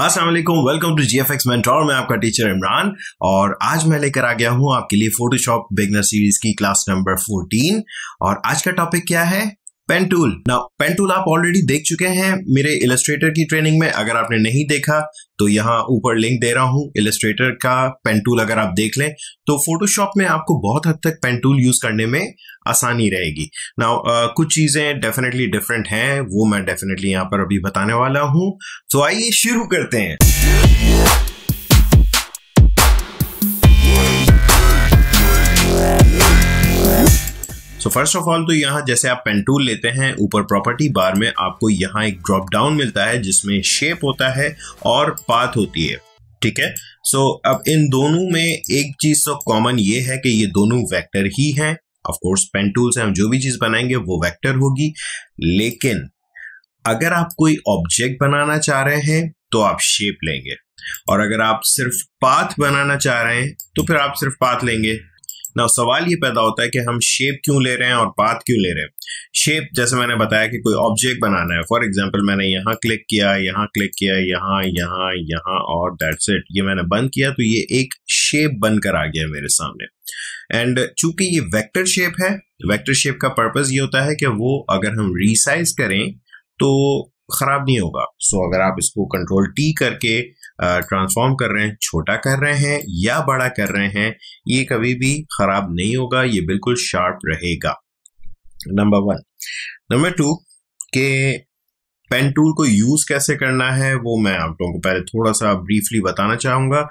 Aslam welcome to G F X मैं आपका teacher Imran और आज मैं लेकर आ गया हूं आपके लिए फोटोशॉप बिगनर सीरीज की क्लास नंबर 14 और आज का टॉपिक क्या है पेन टूल ना पेन टूल आप ऑलरेडी देख चुके हैं मेरे इलस्ट्रेटर की ट्रेनिंग में अगर आपने नहीं देखा तो यहाँ ऊपर लिंक दे रहा हूं इलस्ट्रेटर का पेन टूल अगर आप देख लें तो फोटोशॉप में आपको बहुत हद तक पेन टूल यूज करने में आसानी रहेगी ना uh, कुछ चीजें डेफिनेटली डिफरेंट हैं वो मैं डेफिनेटली यहाँ पर अभी बताने वाला हूँ तो आइए शुरू करते हैं सो फर्स्ट ऑफ ऑल तो यहाँ जैसे आप पेन टूल लेते हैं ऊपर प्रॉपर्टी बार में आपको यहाँ एक ड्रॉप डाउन मिलता है जिसमें शेप होता है और पाथ होती है ठीक है सो so, अब इन दोनों में एक चीज तो कॉमन ये है कि ये दोनों वेक्टर ही हैं ऑफ कोर्स पेन टूल से हम जो भी चीज बनाएंगे वो वेक्टर होगी लेकिन अगर आप कोई ऑब्जेक्ट बनाना चाह रहे हैं तो आप शेप लेंगे और अगर आप सिर्फ पाथ बनाना चाह रहे हैं तो फिर आप सिर्फ पाथ लेंगे ना सवाल ये पैदा होता है कि हम शेप क्यों ले रहे हैं और पाथ क्यों ले रहे हैं शेप जैसे मैंने बताया कि कोई ऑब्जेक्ट बनाना है फॉर एग्जाम्पल मैंने यहाँ क्लिक किया यहाँ क्लिक किया यहाँ यहाँ यहाँ और दैट्स इट ये मैंने बंद किया तो ये एक शेप बनकर आ गया मेरे सामने एंड चूंकि ये वेक्टर शेप है वेक्टर शेप का पर्पज ये होता है कि वो अगर हम रिसाइज करें तो खराब नहीं होगा सो अगर आप इसको कंट्रोल टी करके ट्रांसफॉर्म कर रहे हैं छोटा कर रहे हैं या बड़ा कर रहे हैं ये कभी भी खराब नहीं होगा ये बिल्कुल शार्प रहेगा नंबर वन नंबर टू के पेन टूल को यूज कैसे करना है वो मैं आप लोगों को पहले थोड़ा सा ब्रीफली बताना चाहूंगा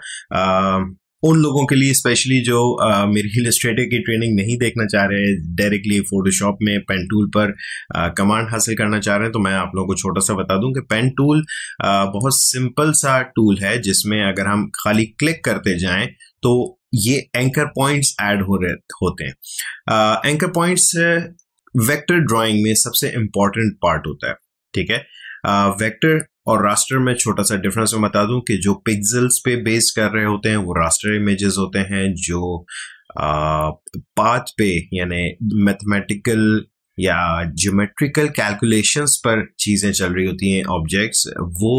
उन लोगों के लिए स्पेशली जो आ, मेरी इलस्ट्रेटर की ट्रेनिंग नहीं देखना चाह रहे डायरेक्टली फोटोशॉप में पेन टूल पर कमांड हासिल करना चाह रहे हैं तो मैं आप लोगों को छोटा सा बता दूं कि पेन टूल बहुत सिंपल सा टूल है जिसमें अगर हम खाली क्लिक करते जाएं तो ये एंकर पॉइंट्स ऐड हो रहे होते हैं एंकर पॉइंट्स वेक्टर ड्राइंग में सबसे इम्पॉर्टेंट पार्ट होता है ठीक है वेक्टर और रास्टर में छोटा सा डिफरेंस मैं बता दूं कि जो पिक्सल्स पे बेस कर रहे होते हैं वो रास्टर इमेजेस होते हैं जो पाथ पे यानी मैथमेटिकल या ज्योमेट्रिकल कैलकुलेशंस पर चीज़ें चल रही होती हैं ऑब्जेक्ट्स वो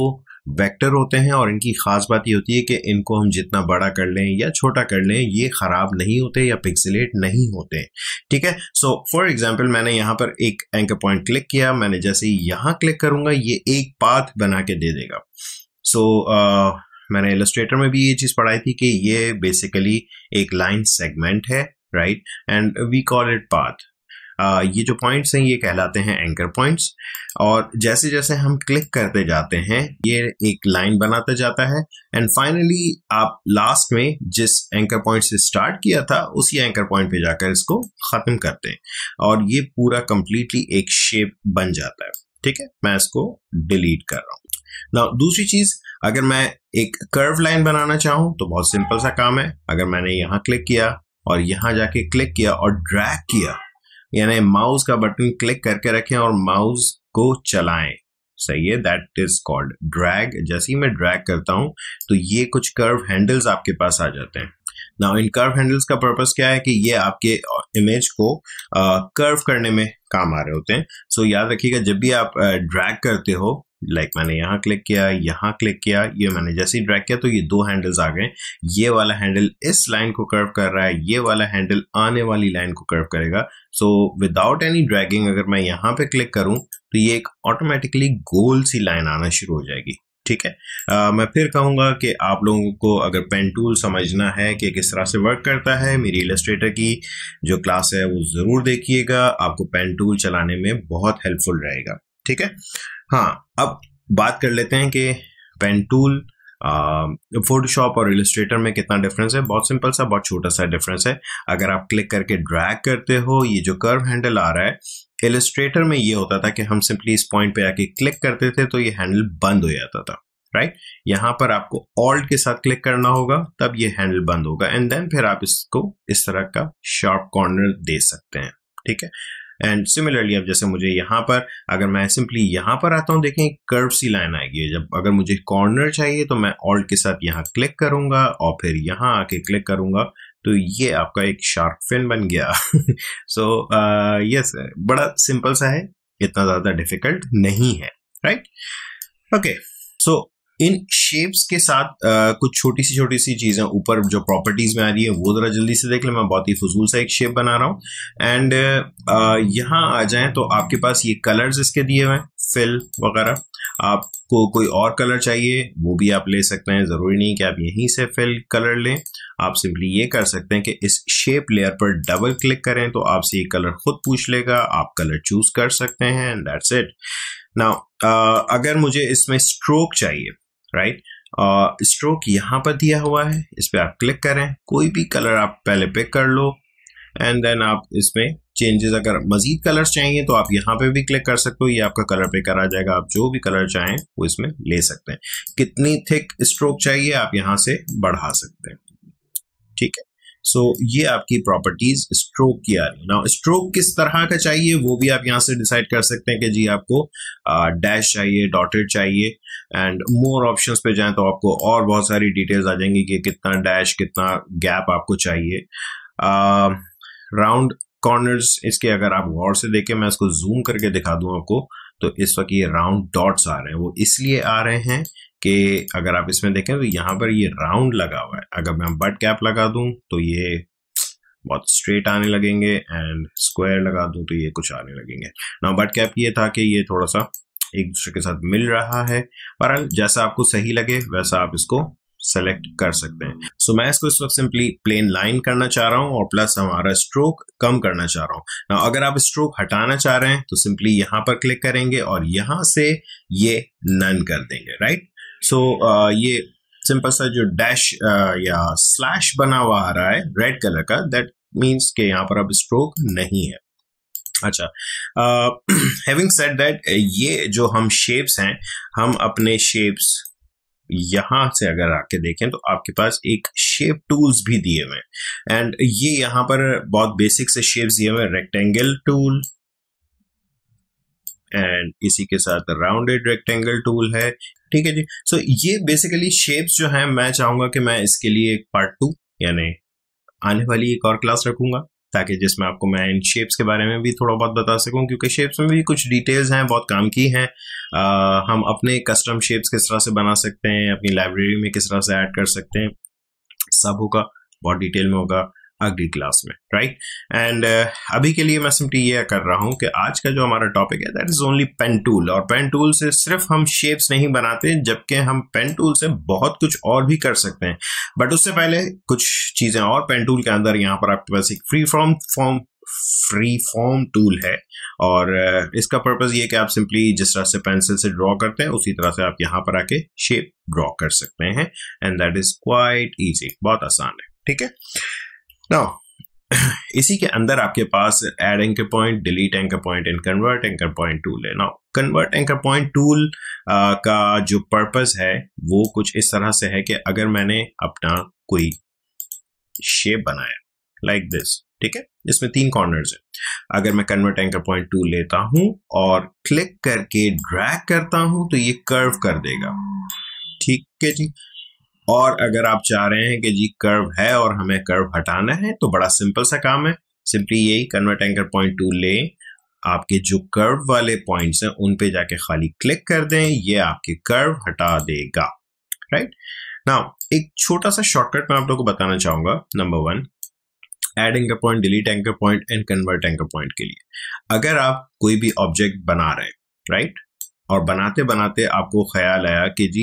वेक्टर होते हैं और इनकी खास बात यह होती है कि इनको हम जितना बड़ा कर लें या छोटा कर लें ये ख़राब नहीं होते या पिक्सलेट नहीं होते ठीक है सो फॉर एग्जांपल मैंने यहाँ पर एक एंकर पॉइंट क्लिक किया मैंने जैसे ही यहाँ क्लिक करूंगा ये एक पाथ बना के दे देगा सो so, uh, मैंने इलस्ट्रेटर में भी ये चीज़ पढ़ाई थी कि ये बेसिकली एक लाइन सेगमेंट है right and we call it path ये जो पॉइंट्स हैं ये कहलाते हैं एंकर पॉइंट्स और जैसे जैसे हम क्लिक करते जाते हैं ये एक लाइन बनाता जाता है एंड फाइनली आप लास्ट में जिस एंकर पॉइंट से स्टार्ट किया था उसी एंकर पॉइंट पे जाकर इसको ख़त्म करते हैं और ये पूरा कम्प्लीटली एक शेप बन जाता है ठीक है मैं इसको डिलीट कर रहा हूँ ना दूसरी चीज़ अगर मैं एक कर्व लाइन बनाना चाहूँ तो बहुत सिंपल सा काम है अगर मैंने यहां क्लिक किया और यहाँ जाके क्लिक किया और ड्रैग किया यानी माउस का बटन क्लिक करके रखें और माउस को चलाएं सही है दैट इज कॉल्ड ड्रैग जैसे ही मैं ड्रैग करता हूं तो ये कुछ कर्व हैंडल्स आपके पास आ जाते हैं ना इन कर्व हैंडल्स का पर्पस क्या है कि ये आपके इमेज को कर्व करने में काम आ रहे होते हैं सो so, याद रखिएगा जब भी आप ड्रैग करते हो लाइक like मैंने यहाँ क्लिक किया यहाँ क्लिक किया ये मैंने जैसे ही ड्रैग किया तो ये दो हैंडल्स आ गए ये वाला हैंडल इस लाइन को कर्व कर रहा है ये वाला हैंडल आने वाली लाइन को कर्व करेगा सो विदाउट एनी ड्रैगिंग अगर मैं यहाँ पे क्लिक करूँ तो ये एक ऑटोमेटिकली गोल सी लाइन आना शुरू हो जाएगी ठीक है आ, मैं फिर कहूंगा कि आप लोगों को अगर पेन टूल समझना है कि किस तरह से वर्क करता है मेरी इलस्ट्रेटर की जो क्लास है वो ज़रूर देखिएगा आपको पेन टूल चलाने में बहुत हेल्पफुल रहेगा ठीक है हाँ अब बात कर लेते हैं कि पेन टूल फोटोशॉप और इलस्ट्रेटर में कितना डिफरेंस है बहुत सिंपल सा बहुत छोटा सा डिफरेंस है अगर आप क्लिक करके ड्रैग करते हो ये जो कर्व हैंडल आ रहा है इलस्ट्रेटर में ये होता था कि हम सिंपली इस पॉइंट पे आके क्लिक करते थे तो ये हैंडल बंद हो जाता था राइट यहाँ पर आपको ऑल्ट के साथ क्लिक करना होगा तब ये हैंडल बंद होगा एंड देन फिर आप इसको इस तरह का शार्प कॉर्नर दे सकते हैं ठीक है एंड सिमिलरली अब जैसे मुझे यहां पर अगर मैं सिंपली यहां पर आता हूं देखें कर्व सी लाइन आएगी जब अगर मुझे कॉर्नर चाहिए तो मैं ऑल्ट के साथ यहां क्लिक करूंगा और फिर यहां आके क्लिक करूंगा तो ये आपका एक शार्क फिन बन गया so yes so, uh, yes, बड़ा सिंपल सा है इतना ज़्यादा डिफिकल्ट नहीं है राइट ओके सो इन शेप्स के साथ आ, कुछ छोटी सी छोटी सी चीज़ें ऊपर जो प्रॉपर्टीज़ में आ रही है वो ज़रा जल्दी से देख लें मैं बहुत ही फजूल सा एक शेप बना रहा हूँ एंड यहाँ आ जाएं तो आपके पास ये कलर्स इसके दिए हुए हैं फिल वगैरह आपको कोई और कलर चाहिए वो भी आप ले सकते हैं ज़रूरी नहीं कि आप यहीं से फिल कलर लें आप सिंपली ये कर सकते हैं कि इस शेप लेयर पर डबल क्लिक करें तो आपसे ये कलर खुद पूछ लेगा आप कलर चूज कर सकते हैं एंड दैट्स इट ना अगर मुझे इसमें स्ट्रोक चाहिए राइट और स्ट्रोक यहाँ पर दिया हुआ है इस पर आप क्लिक करें कोई भी कलर आप पहले पिक कर लो एंड देन आप इसमें चेंजेस अगर मजीद कलर्स चाहिए तो आप यहाँ पे भी क्लिक कर सकते हो ये आपका कलर पे करा जाएगा आप जो भी कलर चाहें वो इसमें ले सकते हैं कितनी थिक स्ट्रोक चाहिए आप यहाँ से बढ़ा सकते हैं ठीक है सो so, ये आपकी प्रॉपर्टीज स्ट्रोक की आ रही है ना स्ट्रोक किस तरह का चाहिए वो भी आप यहाँ से डिसाइड कर सकते हैं कि जी आपको डैश चाहिए डॉटेड चाहिए एंड मोर ऑप्शंस पे जाएं तो आपको और बहुत सारी डिटेल्स आ जाएंगी कि कितना डैश कितना गैप आपको चाहिए राउंड uh, कॉर्नर्स इसके अगर आप गौर से देखें मैं इसको जूम करके दिखा दूं आपको तो इस वक्त ये राउंड डॉट्स आ रहे हैं वो इसलिए आ रहे हैं कि अगर आप इसमें देखें तो यहाँ पर ये राउंड लगा हुआ है अगर मैं बट कैप लगा दूँ तो ये बहुत स्ट्रेट आने लगेंगे एंड स्क्वायर लगा दूँ तो ये कुछ आने लगेंगे ना बट कैप ये था कि ये थोड़ा सा एक दूसरे के साथ मिल रहा है पर जैसा आपको सही लगे वैसा आप इसको सेलेक्ट कर सकते हैं सो so, मैं इसको इस वक्त सिंपली प्लेन लाइन करना चाह रहा हूँ और प्लस हमारा स्ट्रोक कम करना चाह रहा हूँ ना अगर आप स्ट्रोक हटाना चाह रहे हैं तो सिंपली यहां पर क्लिक करेंगे और यहां से ये नन कर देंगे राइट सो so, uh, ये सिंपल सा जो डैश uh, या स्लैश बना हुआ आ रहा है रेड कलर का दैट मीन्स के यहाँ पर अब स्ट्रोक नहीं है अच्छा हैविंग सेड दैट ये जो हम शेप्स हैं हम अपने शेप्स यहां से अगर आके देखें तो आपके पास एक शेप टूल्स भी दिए हुए हैं एंड ये यहाँ पर बहुत बेसिक से शेप्स दिए हुए हैं रेक्टेंगल टूल एंड इसी के साथ राउंडेड रेक्टेंगल टूल है ठीक है जी सो so, ये बेसिकली शेप्स जो है मैं चाहूंगा कि मैं इसके लिए एक पार्ट टू यानी आने वाली एक और क्लास रखूंगा ताकि जिसमें आपको मैं इन शेप्स के बारे में भी थोड़ा बहुत बता सकूं क्योंकि शेप्स में भी कुछ डिटेल्स हैं बहुत काम की हैं हम अपने कस्टम शेप्स किस तरह से बना सकते हैं अपनी लाइब्रेरी में किस तरह से ऐड कर सकते हैं सब होगा बहुत डिटेल में होगा अगली क्लास में राइट एंड uh, अभी के लिए मैं सिंपली ये कर रहा हूं कि आज का जो हमारा टॉपिक है that is only pen tool और पेन टूल से सिर्फ हम शेप्स नहीं बनाते जबकि हम पेन टूल से बहुत कुछ और भी कर सकते हैं बट उससे पहले कुछ चीज़ें और पेन टूल के अंदर यहाँ पर आपके पास एक free form form free form tool है और uh, इसका पर्पज ये कि आप सिंपली जिस तरह से पेंसिल से ड्रॉ करते हैं उसी तरह से आप यहां पर आके शेप ड्रॉ कर सकते हैं and that is quite easy बहुत आसान है ठीक है नाउ इसी के अंदर आपके पास add anchor point delete anchor point and convert anchor point tool है now convert anchor point tool का जो पर्पस है वो कुछ इस तरह से है कि अगर मैंने अपना कोई शेप बनाया लाइक like दिस ठीक है इसमें तीन कॉर्नर्स है अगर मैं कन्वर्ट एंकर पॉइंट टूल लेता हूं और क्लिक करके ड्रैग करता हूं तो ये कर्व कर देगा ठीक है जी और अगर आप चाह रहे हैं कि जी कर्व है और हमें कर्व हटाना है तो बड़ा सिंपल सा काम है सिंपली यही कन्वर्ट एंकर पॉइंट टू ले आपके जो कर्व वाले पॉइंट्स हैं उन पे जाके खाली क्लिक कर दें ये आपके कर्व हटा देगा राइट ना एक छोटा सा शॉर्टकट मैं आप लोगों को बताना चाहूंगा number one add anchor point delete anchor point and convert anchor point के लिए अगर आप कोई भी ऑब्जेक्ट बना रहे हैं राइट और बनाते बनाते आपको ख्याल आया कि जी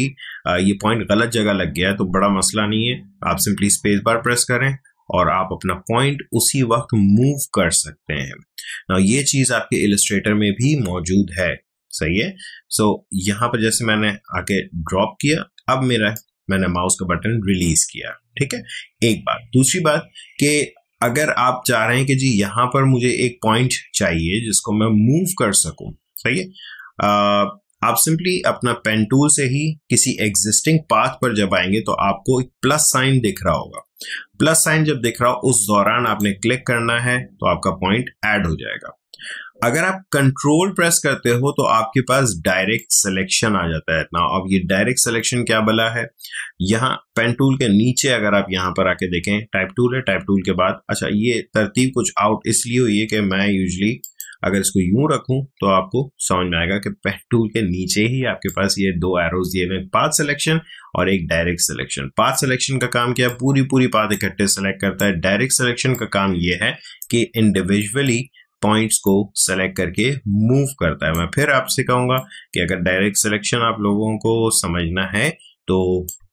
ये पॉइंट गलत जगह लग गया है तो बड़ा मसला नहीं है आप सिंपली स्पेस बार प्रेस करें और आप अपना पॉइंट उसी वक्त मूव कर सकते हैं ना ये चीज़ आपके इलस्ट्रेटर में भी मौजूद है सही है सो so, यहां पर जैसे मैंने आके ड्रॉप किया अब मेरा मैंने माउस का बटन रिलीज किया ठीक है एक बात दूसरी बात कि अगर आप चाह रहे हैं कि जी यहां पर मुझे एक पॉइंट चाहिए जिसको मैं मूव कर सकूं सही है आप सिंपली अपना पेन टूल से ही किसी एग्जिस्टिंग पाथ पर जब आएंगे तो आपको एक प्लस साइन दिख रहा होगा प्लस साइन जब दिख रहा हो उस दौरान आपने क्लिक करना है तो आपका पॉइंट ऐड हो जाएगा अगर आप कंट्रोल प्रेस करते हो तो आपके पास डायरेक्ट सिलेक्शन आ जाता है ना अब ये डायरेक्ट सिलेक्शन क्या बला है यहाँ पेन टूल के नीचे अगर आप यहाँ पर आके देखें टाइप टूल है टाइप टूल के बाद अच्छा ये तरतीब कुछ आउट इसलिए हुई है कि मैं यूजली अगर इसको यूं रखूं तो आपको समझ में आएगा कि पेन टूल के नीचे ही आपके पास ये दो एरोज दिए हुए पाथ सिलेक्शन और एक डायरेक्ट सिलेक्शन पाथ सिलेक्शन का काम क्या है पूरी पूरी पाथ इकट्ठे सेलेक्ट करता है डायरेक्ट सिलेक्शन का काम ये है कि इंडिविजुअली पॉइंट्स को सेलेक्ट करके मूव करता है मैं फिर आपसे कहूंगा कि अगर डायरेक्ट सिलेक्शन आप लोगों को समझना है तो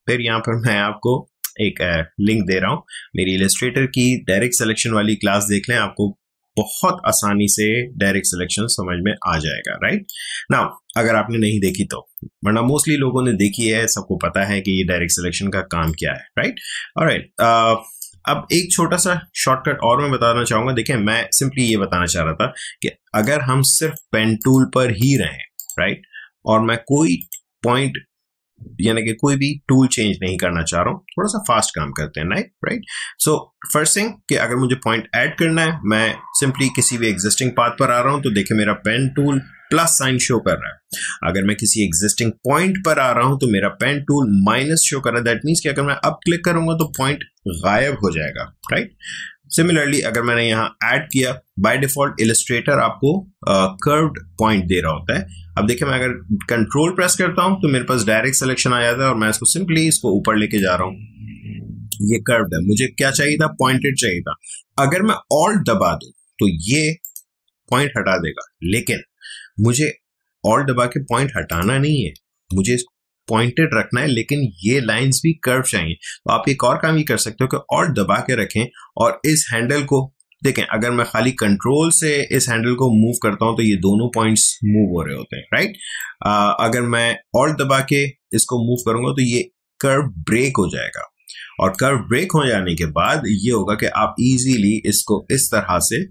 फिर यहाँ पर मैं आपको एक लिंक दे रहा हूँ मेरी इलेस्ट्रेटर की डायरेक्ट सिलेक्शन वाली क्लास देख लें आपको बहुत आसानी से डायरेक्ट सिलेक्शन समझ में आ जाएगा राइट ना अगर आपने नहीं देखी तो वरना मोस्टली लोगों ने देखी है सबको पता है कि ये डायरेक्ट सिलेक्शन का काम क्या है राइट और राइट अब एक छोटा सा शॉर्टकट और मैं बताना चाहूंगा देखिए मैं सिंपली ये बताना चाह रहा था कि अगर हम सिर्फ पेन टूल पर ही रहें राइट और मैं कोई पॉइंट यानी कि कोई भी टूल चेंज नहीं करना चाह रहा हूँ थोड़ा सा फास्ट काम करते हैं नाइट राइट सो फर्स्ट थिंग कि अगर मुझे पॉइंट ऐड करना है मैं सिंपली किसी भी एग्जिस्टिंग पाथ पर आ रहा हूँ तो देखिए मेरा pen tool plus sign show कर रहा है अगर मैं किसी एग्जिस्टिंग पॉइंट पर आ रहा हूं तो मेरा पेन टूल माइनस शो कर रहा है दैट मीन्स कि अगर मैं अब क्लिक करूंगा तो पॉइंट गायब हो जाएगा राइट सिमिलरली अगर मैंने यहाँ ऐड किया बाय डिफॉल्ट इलस्ट्रेटर आपको कर्व्ड uh, पॉइंट दे रहा होता है अब देखिए मैं अगर कंट्रोल प्रेस करता हूं तो मेरे पास डायरेक्ट सिलेक्शन आ जाता है और मैं इसको सिंपली इसको ऊपर लेके जा रहा हूं ये कर्व्ड है मुझे क्या चाहिए था पॉइंटेड चाहिए था अगर मैं ऑल्ट दबा दू तो ये पॉइंट हटा देगा लेकिन मुझे ऑल्ट दबा के पॉइंट हटाना नहीं है मुझे इसको पॉइंटेड रखना है लेकिन ये लाइंस भी कर्व चाहिए तो आप एक और काम ये कर सकते हो कि और दबा के रखें और इस हैंडल को देखें अगर मैं खाली कंट्रोल से इस हैंडल को मूव करता हूं तो ये दोनों पॉइंट्स मूव हो रहे होते हैं राइट आ, अगर मैं और दबा के इसको मूव करूंगा तो ये कर्व ब्रेक हो जाएगा और कर्व ब्रेक हो जाने के बाद ये होगा कि आप इजीली इसको इस तरह से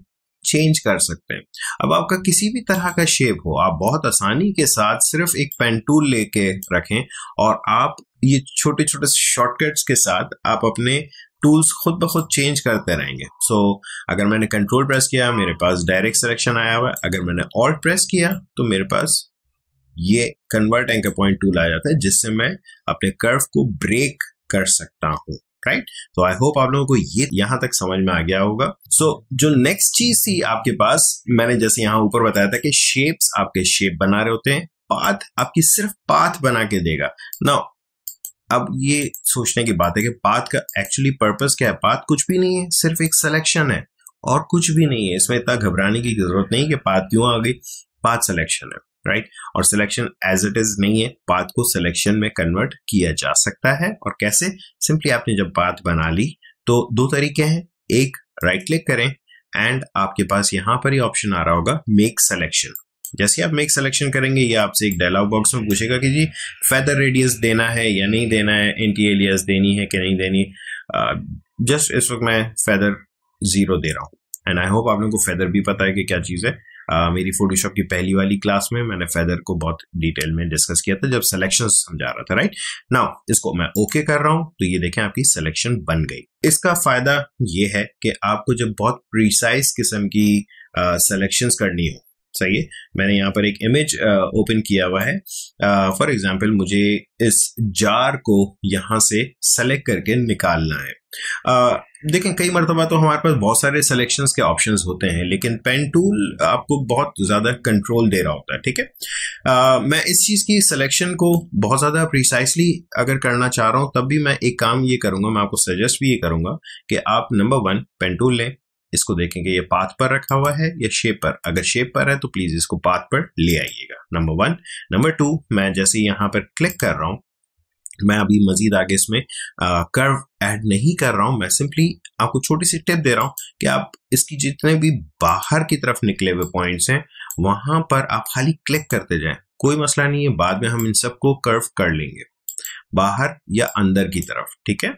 चेंज कर सकते हैं अब आपका किसी भी तरह का शेप हो आप बहुत आसानी के साथ सिर्फ एक पेन टूल लेके रखें और आप ये छोटे छोटे शॉर्टकट्स के साथ आप अपने टूल्स खुद ब खुद चेंज करते रहेंगे सो so, अगर मैंने कंट्रोल प्रेस किया मेरे पास डायरेक्ट सिलेक्शन आया हुआ है अगर मैंने ऑल्ट प्रेस किया तो मेरे पास ये कन्वर्ट एंकर पॉइंट टूल आ जाता है जिससे मैं अपने कर्व को ब्रेक कर सकता हूं राइट तो आई होप आप लोगों को ये यहां तक समझ में आ गया होगा सो so, जो नेक्स्ट चीज थी आपके पास मैंने जैसे यहां ऊपर बताया था कि शेप्स आपके शेप बना रहे होते हैं पाथ आपकी सिर्फ पाथ बना के देगा ना अब ये सोचने की बात है कि पाथ का एक्चुअली पर्पस क्या है पाथ कुछ भी नहीं है सिर्फ एक सिलेक्शन है और कुछ भी नहीं है इसमें इतना घबराने की जरूरत नहीं कि पाथ क्यों आ गई पाथ सिलेक्शन है राइट right? और सिलेक्शन एज इट इज नहीं है पाथ को सिलेक्शन में कन्वर्ट किया जा सकता है और कैसे सिंपली आपने जब पाथ बना ली तो दो तरीके हैं एक राइट right क्लिक करें एंड आपके पास यहां पर ही ऑप्शन आ रहा होगा मेक सिलेक्शन जैसे आप मेक सिलेक्शन करेंगे ये आपसे एक डायलॉग बॉक्स में पूछेगा कि जी फेदर रेडियस देना है या नहीं देना है एंटी एलियस देनी है कि नहीं देनी जस्ट uh, इस वक्त मैं फेदर जीरो दे रहा हूं एंड आई होप आप लोगों को फेदर भी पता है कि क्या चीज़ है मेरी फोटोशॉप की पहली वाली क्लास में मैंने फेदर को बहुत डिटेल में डिस्कस किया था जब सिलेक्शन समझा रहा था राइट नाउ इसको मैं ओके okay कर रहा हूं तो ये देखें आपकी सिलेक्शन बन गई इसका फायदा ये है कि आपको जब बहुत प्रिसाइज किस्म की सेलेक्शन uh, करनी हो सही है मैंने यहाँ पर एक इमेज ओपन किया हुआ है फॉर एग्जाम्पल मुझे इस जार को यहाँ से सेलेक्ट करके निकालना है uh, देखें कई मरतबा तो हमारे पास बहुत सारे सिलेक्शन के ऑप्शन होते हैं लेकिन पेन टूल आपको बहुत ज़्यादा कंट्रोल दे रहा होता है ठीक है मैं इस चीज़ की सिलेक्शन को बहुत ज़्यादा प्रिसाइसली अगर करना चाह रहा हूं तब भी मैं एक काम ये करूंगा मैं आपको सजेस्ट भी ये करूंगा कि आप नंबर वन पेन टूल लें इसको देखेंगे ये पाथ पर रखा हुआ है या शेप पर अगर शेप पर है तो प्लीज इसको पाथ पर ले आइएगा नंबर वन नंबर टू मैं जैसे यहां पर क्लिक कर रहा हूं मैं अभी मजीद आगे इसमें कर्व ऐड नहीं कर रहा हूं मैं सिंपली आपको छोटी सी टिप दे रहा हूं कि आप इसकी जितने भी बाहर की तरफ निकले हुए पॉइंट्स हैं वहां पर आप खाली क्लिक करते जाएं कोई मसला नहीं है बाद में हम इन सबको कर्व कर लेंगे बाहर या अंदर की तरफ ठीक है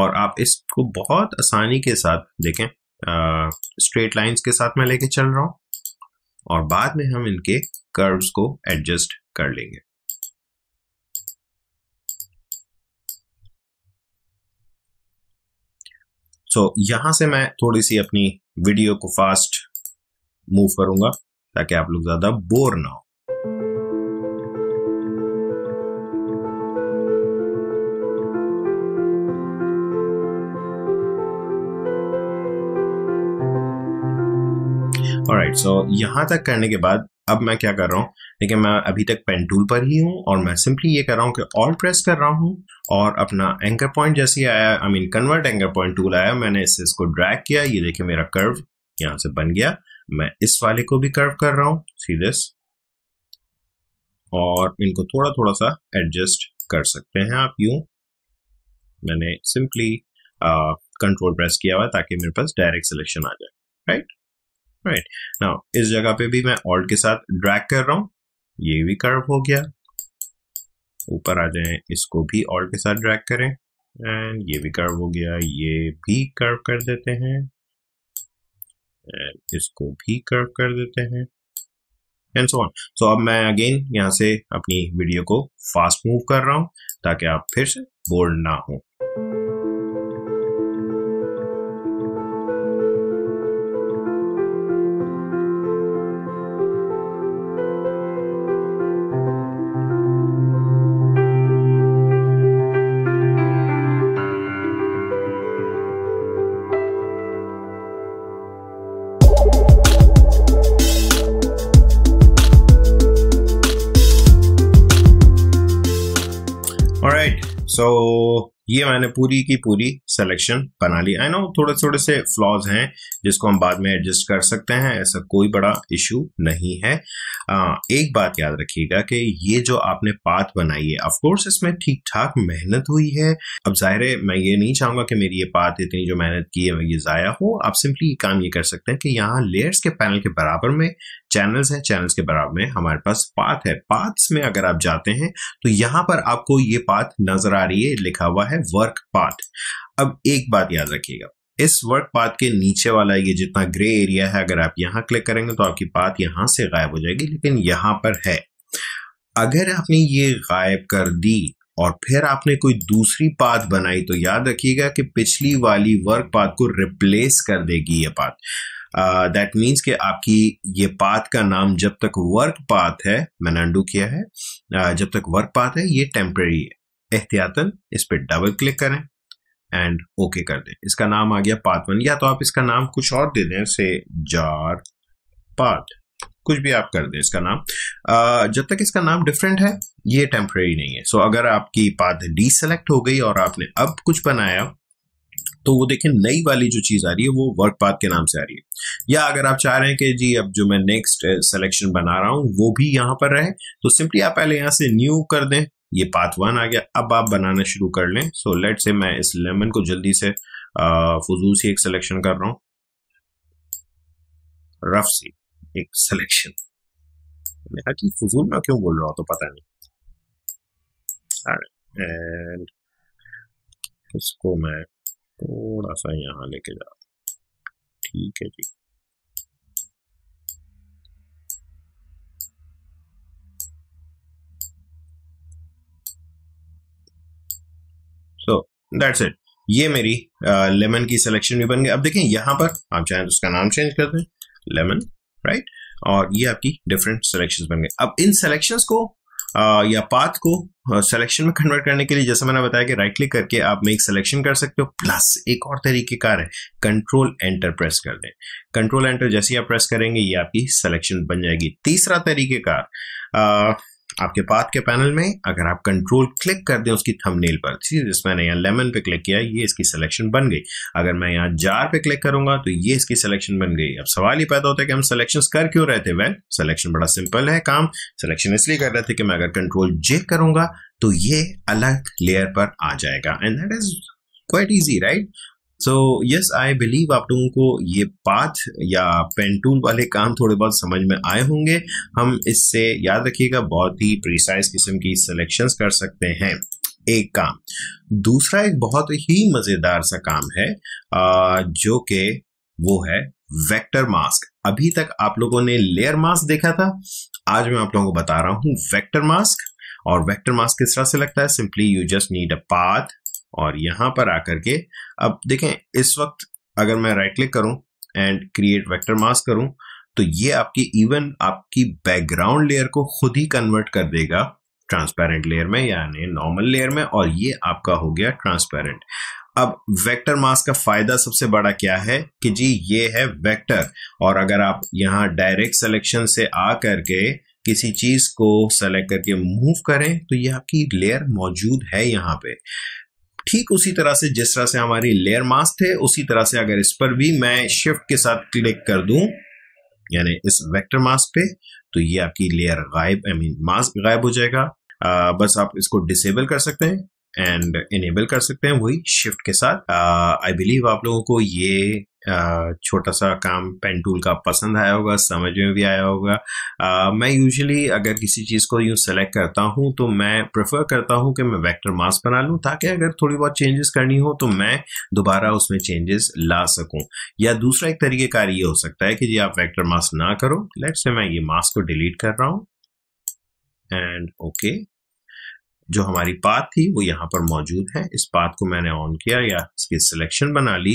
और आप इसको बहुत आसानी के साथ देखें स्ट्रेट लाइंस के साथ मैं लेके चल रहा हूं और बाद में हम इनके कर्व्स को एडजस्ट कर लेंगे सो so, यहां से मैं थोड़ी सी अपनी वीडियो को फास्ट मूव करूंगा ताकि आप लोग ज्यादा बोर ना हो राइट सो यहाँ तक करने के बाद अब मैं क्या कर रहा हूँ देखिए मैं अभी तक पेन टूल पर ही हूँ और मैं सिंपली ये कर रहा हूँ कि ऑल प्रेस कर रहा हूँ और अपना एंकर पॉइंट जैसे आया I mean convert anchor point tool आया मैंने इससे इसको ड्रैग किया ये देखिए मेरा कर्व यहाँ से बन गया मैं इस वाले को भी कर्व कर रहा हूँ सी दिस और इनको थोड़ा थोड़ा सा एडजस्ट कर सकते हैं आप यूं मैंने सिंपली कंट्रोल प्रेस किया हुआ ताकि मेरे पास डायरेक्ट सिलेक्शन आ जाए राइट राइट नाउ इस जगह पे भी मैं ऑल्ट के साथ ड्रैग कर रहा हूं ये भी कर्व हो गया ऊपर आ जाए इसको भी ऑल्ट के साथ ड्रैग करें एंड ये भी कर्व हो गया ये भी कर्व कर देते हैं एंड इसको भी कर्व कर देते हैं एंड सो ऑन सो अब मैं अगेन यहां से अपनी वीडियो को फास्ट मूव कर रहा हूं ताकि आप फिर से बोर्ड ना हो ये मैंने पूरी की पूरी सिलेक्शन बना ली आई नो थोड़े थोड़े से फ्लॉज हैं जिसको हम बाद में एडजस्ट कर सकते हैं ऐसा कोई बड़ा इशू नहीं है आ, एक बात याद रखिएगा कि ये जो आपने पाथ बनाई है अफकोर्स इसमें ठीक ठाक मेहनत हुई है अब जाहिर है मैं ये नहीं चाहूंगा कि मेरी ये पाथ इतनी जो मेहनत की है ये ज़ाया हो आप सिंपली ये काम ये कर सकते हैं कि यहाँ लेयर्स के पैनल के बराबर में चैनल्स हैं चैनल्स के बराबर में हमारे पास पाथ है पाथ्स में अगर आप जाते हैं तो यहाँ पर आपको ये पाथ नजर आ रही है लिखा हुआ है वर्क पाथ अब एक बात याद रखिएगा इस वर्क पाथ के नीचे वाला ये जितना ग्रे एरिया है अगर आप यहां क्लिक करेंगे तो आपकी पाथ यहां से गायब हो जाएगी लेकिन यहां पर है अगर आपने ये गायब कर दी और फिर आपने कोई दूसरी पाथ बनाई तो याद रखिएगा कि पिछली वाली वर्क पाथ को रिप्लेस कर देगी ये पाथ दैट मीन्स कि आपकी ये पाथ का नाम जब तक वर्क पाथ है मैंने अंडू किया है uh, जब तक वर्क पाथ है ये टेम्प्रेरी है एहतियातन इस पर डबल क्लिक करें एंड ओके okay कर दें इसका नाम आ गया पाथ वन या तो आप इसका नाम कुछ और दे दें से जार पाथ कुछ भी आप कर दें इसका नाम जब तक इसका नाम डिफरेंट है ये टेम्प्रेरी नहीं है सो so, अगर आपकी पाथ डीसेलेक्ट हो गई और आपने अब कुछ बनाया तो वो देखें नई वाली जो चीज़ आ रही है वो वर्क पाथ के नाम से आ रही है या अगर आप चाह रहे हैं कि जी अब जो मैं नेक्स्ट सिलेक्शन बना रहा हूं वो भी यहां पर रहे तो सिंपली आप पहले यहां से न्यू कर दें ये पाथ वन आ गया अब आप बनाना शुरू कर लें सो लेट से मैं इस लेमन को जल्दी से फजूल सी एक सिलेक्शन कर रहा हूं रफ सी एक सिलेक्शन मेरा कि फजूल मैं क्यों बोल रहा हूं तो पता नहीं एंड इसको मैं थोड़ा सा यहाँ लेके जा ठीक है जी दैट्स इट ये मेरी लेमन की सिलेक्शन भी बन गई अब देखें यहां पर आप चाहें तो उसका नाम चेंज कर दें लेमन राइट और ये आपकी डिफरेंट सिलेक्शन बन गए अब इन सिलेक्शन को आ, या पाथ को सिलेक्शन में कन्वर्ट करने के लिए जैसा मैंने बताया कि राइट क्लिक करके आप मेक सिलेक्शन कर सकते हो प्लस एक और तरीके का है कंट्रोल एंटर प्रेस कर दें कंट्रोल एंटर जैसे ही आप प्रेस करेंगे ये आपकी सिलेक्शन बन जाएगी तीसरा तरीके का तरीकेकार आपके पाथ के पैनल में अगर आप कंट्रोल क्लिक कर दें उसकी थंबनेल पर जिस मैंने यहाँ लेमन पे क्लिक किया ये इसकी सिलेक्शन बन गई अगर मैं यहाँ जार पे क्लिक करूंगा तो ये इसकी सिलेक्शन बन गई अब सवाल ही पैदा होता है कि हम सिलेक्शन कर क्यों रहे थे वेल सिलेक्शन बड़ा सिंपल है काम सिलेक्शन इसलिए कर रहे थे कि मैं अगर कंट्रोल जे करूंगा तो ये अलग लेयर पर आ जाएगा and that is quite easy right so yes I believe आप लोगों को ये पाथ या पेंटूल वाले काम थोड़े बहुत समझ में आए होंगे हम इससे याद रखिएगा बहुत ही प्रिसाइज किस्म की सिलेक्शन कर सकते हैं एक काम दूसरा एक बहुत ही मज़ेदार सा काम है जो कि वो है वेक्टर मास्क अभी तक आप लोगों ने लेयर मास्क देखा था आज मैं आप लोगों को बता रहा हूं वेक्टर मास्क और वेक्टर मास्क किस तरह से लगता है simply you just need a path और यहां पर आकर के अब देखें इस वक्त अगर मैं राइट क्लिक करूं एंड क्रिएट वेक्टर मास्क करूं तो ये आपकी इवन आपकी बैकग्राउंड लेयर को खुद ही कन्वर्ट कर देगा ट्रांसपेरेंट लेयर में यानी नॉर्मल लेयर में और ये आपका हो गया ट्रांसपेरेंट अब वेक्टर मास्क का फायदा सबसे बड़ा क्या है कि जी ये है वेक्टर और अगर आप यहाँ डायरेक्ट सिलेक्शन से आ करके किसी चीज को सेलेक्ट करके मूव करें तो ये आपकी लेयर मौजूद है यहां पे ठीक उसी तरह से जिस तरह से हमारी लेयर मास्क थे उसी तरह से अगर इस पर भी मैं शिफ्ट के साथ क्लिक कर दूं यानी इस वेक्टर मास्क पे तो ये आपकी लेयर गायब आई मीन मास्क गायब हो जाएगा आ, बस आप इसको डिसेबल कर सकते हैं एंड इनेबल कर सकते हैं वही शिफ्ट के साथ आई बिलीव आप लोगों को ये छोटा सा काम पेन टूल का पसंद आया होगा समझ में भी आया होगा आ, मैं यूजुअली अगर किसी चीज़ को यूँ सेलेक्ट करता हूँ तो मैं प्रेफर करता हूँ कि मैं वेक्टर मास्क बना लूँ ताकि अगर थोड़ी बहुत चेंजेस करनी हो तो मैं दोबारा उसमें चेंजेस ला सकूँ या दूसरा एक तरीक़ेकार ये हो सकता है कि जी आप वैक्टर मास्क ना करो लेट से मैं ये मास्क को डिलीट कर रहा हूँ एंड ओके जो हमारी पाथ थी वो यहाँ पर मौजूद है इस पाथ को मैंने ऑन किया या इसकी सिलेक्शन बना ली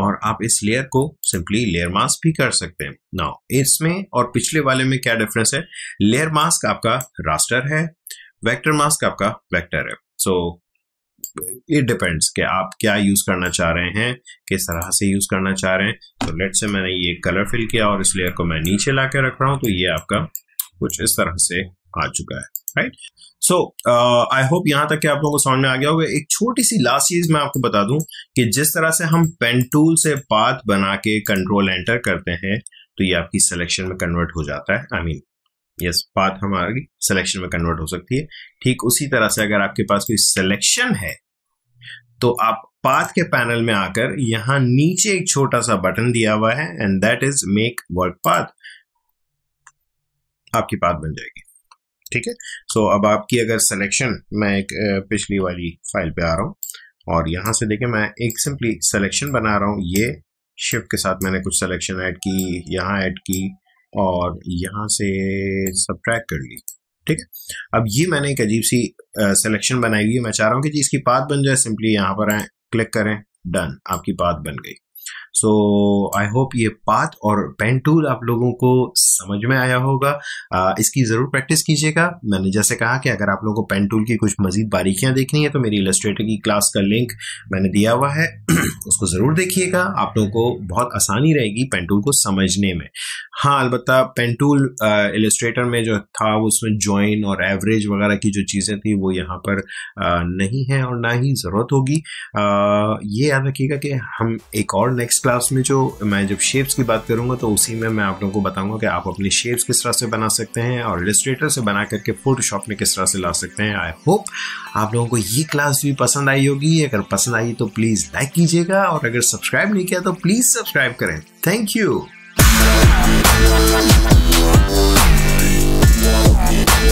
और आप इस लेयर को सिंपली लेयर मास्क भी कर सकते हैं नाउ इसमें और पिछले वाले में क्या डिफरेंस है लेयर मास्क आपका रास्टर है वेक्टर मास्क आपका वेक्टर है सो इट डिपेंड्स कि आप क्या यूज करना चाह रहे हैं किस तरह से यूज करना चाह रहे हैं तो लेट से मैंने ये कलर फिल किया और इस लेयर को मैं नीचे ला रख रहा हूँ तो ये आपका कुछ इस तरह से आ चुका है राइट सो आई होप यहां तक कि आप लोगों को समझ में आ गया होगा एक छोटी सी लास्ट चीज मैं आपको बता दूं कि जिस तरह से हम पेन टूल से पाथ बना के कंट्रोल एंटर करते हैं तो ये आपकी सिलेक्शन में कन्वर्ट हो जाता है आई मीन यस पाथ हमारी सिलेक्शन में कन्वर्ट हो सकती है ठीक उसी तरह से अगर आपके पास कोई सिलेक्शन है तो आप पाथ के पैनल में आकर यहां नीचे एक छोटा सा बटन दिया हुआ है and that is make work path आपकी पाथ बन जाएगी ठीक है सो अब आपकी अगर सिलेक्शन मैं एक पिछली वाली फाइल पे आ रहा हूँ और यहाँ से देखें मैं एक सिंपली सिलेक्शन बना रहा हूँ ये शिफ्ट के साथ मैंने कुछ सिलेक्शन ऐड की यहाँ ऐड की और यहाँ से ट्रैक कर ली ठीक है अब ये मैंने एक अजीब सी सिलेक्शन बनाई हुई है मैं चाह रहा हूँ कि जी इसकी पात बन जाए सिंपली यहाँ पर आए क्लिक करें डन आपकी बात बन गई सो आई होप ये पाथ और पेन टूल आप लोगों को समझ में आया होगा आ, इसकी ज़रूर प्रैक्टिस कीजिएगा मैंने जैसे कहा कि अगर आप लोगों को पेन टूल की कुछ मज़ीद बारीकियां देखनी है तो मेरी इलस्ट्रेटर की क्लास का लिंक मैंने दिया हुआ है उसको ज़रूर देखिएगा आप लोगों को बहुत आसानी रहेगी पेन टूल को समझने में हाँ अलबत् पेन टूल इलस्ट्रेटर में जो था उसमें ज्वाइन और एवरेज वगैरह की जो चीज़ें थी वो यहाँ पर आ, नहीं है और ना ही ज़रूरत होगी ये याद रखिएगा कि हम एक और नेक्स्ट क्लास में जो मैं जब शेप्स की बात करूंगा तो उसी में मैं आप लोगों को बताऊंगा कि आप अपनी शेप्स किस तरह से बना सकते हैं और इलिस्ट्रेटर से बना करके फोटोशॉप में किस तरह से ला सकते हैं आई होप आप लोगों को ये क्लास भी पसंद आई होगी अगर पसंद आई तो प्लीज़ लाइक कीजिएगा और अगर सब्सक्राइब नहीं किया तो प्लीज़ सब्सक्राइब करें थैंक यू